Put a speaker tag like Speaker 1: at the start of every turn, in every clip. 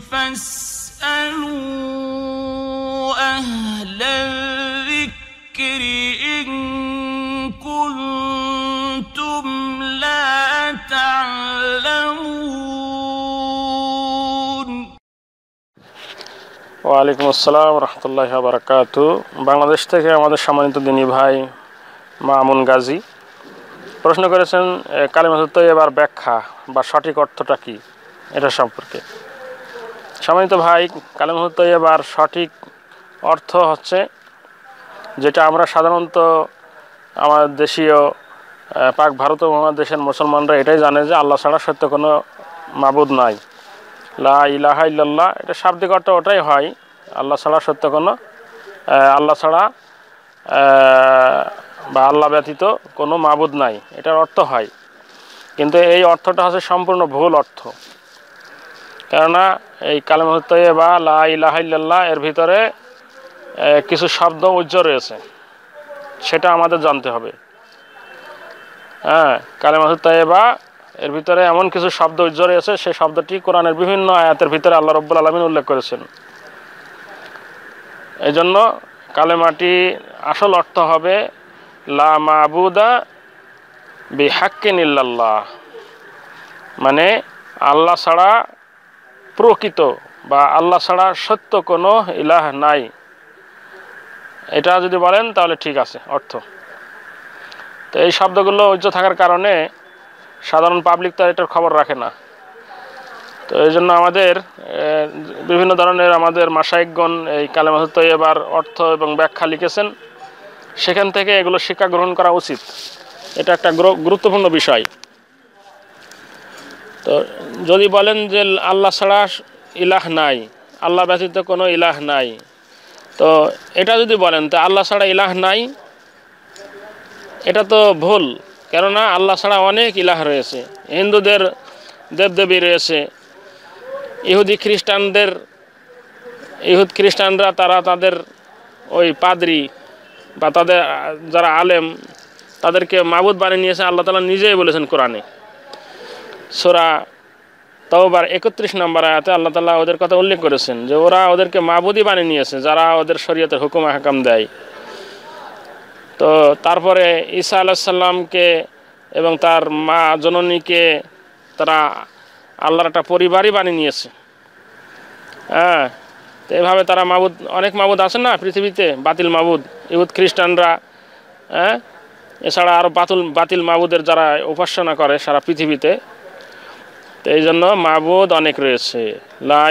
Speaker 1: ওয়ালাইকুম আসসালাম রহমতুল্লাহ বারকাত বাংলাদেশ থেকে আমাদের সম্মানিত দিনী ভাই মামুন গাজী প্রশ্ন করেছেন কালী কালিমাতুর তৈবার ব্যাখ্যা বা সঠিক অর্থটা কি এটা সম্পর্কে সম্মানিত ভাই কালেমুল এবার সঠিক অর্থ হচ্ছে যেটা আমরা সাধারণত আমার দেশীয় পাক ভারত মহাদেশের মুসলমানরা এটাই জানে যে আল্লাহ ছাড়া সত্য কোনো মাবুদ নাই লা ইলাহা ইল্লাল্লাহ এটা শাব্দিক অর্থ ওটাই হয় আল্লাহ ছাড়া সত্য কোনো আল্লাহ ছাড়া বা আল্লাহ ব্যতীত কোনো মাবুদ নাই এটার অর্থ হয় কিন্তু এই অর্থটা হচ্ছে সম্পূর্ণ ভুল অর্থ কেননা এই কালেমা বা লা ইলাহাইল্লাহ এর ভিতরে কিছু শব্দ উজ্জ রয়েছে সেটা আমাদের জানতে হবে হ্যাঁ কালেমা বা এর ভিতরে এমন কিছু শব্দ উজ্জ রয়েছে সেই শব্দটি কোরআনের বিভিন্ন আয়াতের ভিতরে আল্লাহ রব্বুল আলমিন উল্লেখ করেছেন এই জন্য কালেমাটি আসল অর্থ হবে লা মাবুদা বি হাক্কিন ইল্লাল্লাহ মানে আল্লাহ ছাড়া প্রকৃত বা আল্লাহ ছাড়া সত্য কোনো ইলাহ নাই এটা যদি বলেন তাহলে ঠিক আছে অর্থ তো এই শব্দগুলো ঐজ্য থাকার কারণে সাধারণ পাবলিক তো এটার খবর রাখে না তো এই জন্য আমাদের বিভিন্ন ধরনের আমাদের মাসায়িকগণ এই কালেমাহ এবার অর্থ এবং ব্যাখ্যা লিখেছেন সেখান থেকে এগুলো শিক্ষা গ্রহণ করা উচিত এটা একটা গুরুত্বপূর্ণ বিষয় তো যদি বলেন যে আল্লাহ ছাড়া ইলাহ নাই আল্লাহ ব্যতীত কোনো ইলাহ নাই তো এটা যদি বলেন তো আল্লাহ ছাড়া ইলাহ নাই এটা তো ভুল কেননা আল্লাহ ছাড়া অনেক ইলাহ রয়েছে হিন্দুদের দেবদেবী রয়েছে ইহুদি খ্রিস্টানদের ইহুদ খ্রিস্টানরা তারা তাদের ওই পাদ্রি বা তাদের যারা আলেম তাদেরকে মাবুদ বানিয়ে নিয়েছে আল্লাহ তালা নিজেই বলেছেন কোরআনে সোরা তওবার একত্রিশ নম্বর আয়াতে আল্লাহ তালা ওদের কথা উল্লেখ করেছেন যে ওরা ওদেরকে মাবুদি বানিয়ে নিয়েছে যারা ওদের শরীয়তের হুকুম হাকাম দেয় তো তারপরে ঈসা আলাহিসাল্লামকে এবং তার মা জননীকে তারা আল্লাহর একটা পরিবারই বানিয়ে নিয়েছে হ্যাঁ তো এভাবে তারা মাবুদ অনেক মাবুদ আছে না পৃথিবীতে বাতিল মাবুদ ইহুদ খ্রিস্টানরা হ্যাঁ এছাড়া আরও বাতুল বাতিল মাবুদের যারা উপাসনা করে সারা পৃথিবীতে এই জন্য মাহবুদ অনেক রয়েছে লা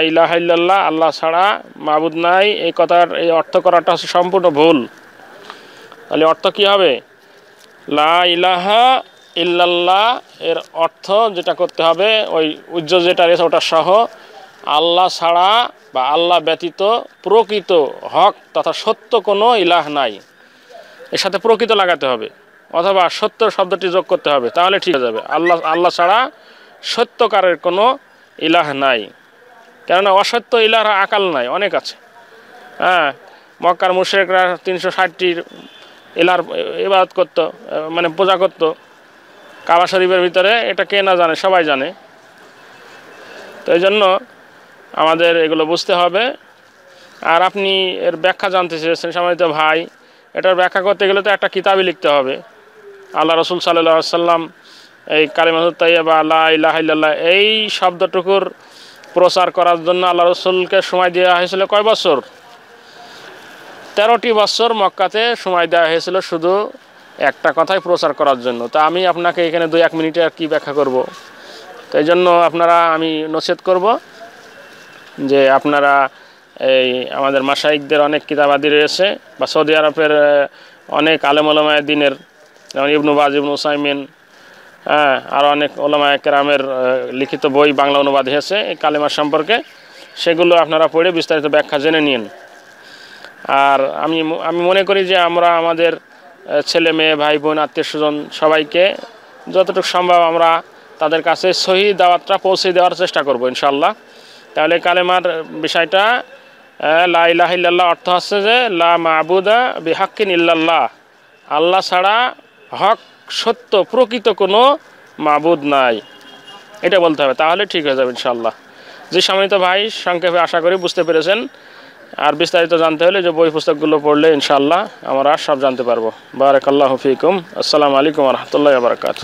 Speaker 1: আল্লাহ ছাড়া মাহবুদ নাই এই কথার এই অর্থ করাটা হচ্ছে সম্পূর্ণ ভুল তাহলে অর্থ কি হবে লা ইলাহা ইল্লাল্লাহ এর অর্থ যেটা করতে হবে ওই উজ্জ যেটা রয়েছে ওটা সহ আল্লাহ ছাড়া বা আল্লাহ ব্যতীত প্রকৃত হক তথা সত্য কোনো ইলাহ নাই এর সাথে প্রকৃত লাগাতে হবে অথবা সত্য শব্দটি যোগ করতে হবে তাহলে ঠিক হয়ে যাবে আল্লাহ আল্লাহ ছাড়া সত্যকারের কোনো ইলাহ নাই কেননা অসত্য ইলাহরা আকাল নাই অনেক আছে হ্যাঁ মক্কার মুশেকরা তিনশো ষাটটির ইলার ইবাদত করতো মানে পূজা করতো কাবা শরীফের ভিতরে এটা কে না জানে সবাই জানে তো এই জন্য আমাদের এগুলো বুঝতে হবে আর আপনি এর ব্যাখ্যা জানতে চেয়েছেন সম্মানিত ভাই এটার ব্যাখ্যা করতে গেলে তো একটা কিতাবই লিখতে হবে আল্লাহ রসুল সাল্লাহ সাল্লাম এই কালিমাতুল তাইয়াবা আল্লাহ ইল্লাহ এই শব্দটুকুর প্রচার করার জন্য আল্লাহ রসুলকে সময় দেওয়া হয়েছিল কয় বছর তেরোটি বছর মক্কাতে সময় দেওয়া হয়েছিল শুধু একটা কথাই প্রচার করার জন্য তা আমি আপনাকে এখানে দু এক মিনিটে আর কি ব্যাখ্যা করব তাই জন্য আপনারা আমি নচেত করব যে আপনারা এই আমাদের মাসাইকদের অনেক আদি রয়েছে বা সৌদি আরবের অনেক আলম আলমায় দিনের যেমন ইবনু বাজ ইবনু সাইমিন হ্যাঁ আর অনেক ওলামা একরামের লিখিত বই বাংলা অনুবাদ হয়েছে এই কালেমার সম্পর্কে সেগুলো আপনারা পড়ে বিস্তারিত ব্যাখ্যা জেনে নিন আর আমি আমি মনে করি যে আমরা আমাদের ছেলে মেয়ে ভাই বোন আত্মীয় স্বজন সবাইকে যতটুকু সম্ভব আমরা তাদের কাছে সহি দাওয়াতটা পৌঁছে দেওয়ার চেষ্টা করব ইনশাল্লাহ তাহলে কালেমার বিষয়টা লা ইলাহিল্লাহ অর্থ হচ্ছে যে লা মাহবুদা বিহাক্কিন ইল্লাল্লাহ আল্লাহ ছাড়া হক সত্য প্রকৃত কোনো মাবুদ নাই এটা বলতে হবে তাহলে ঠিক হয়ে যাবে ইনশাল্লাহ যে সম্মানিত ভাই সংক্ষেপে আশা করি বুঝতে পেরেছেন আর বিস্তারিত জানতে হলে যে বই পুস্তকগুলো পড়লে ইনশাল্লাহ আমরা সব জানতে পারবো বারাকাল্লাহ ফিকুম আসসালামু আলাইকুম রহমতুল্লাহ বারাকাত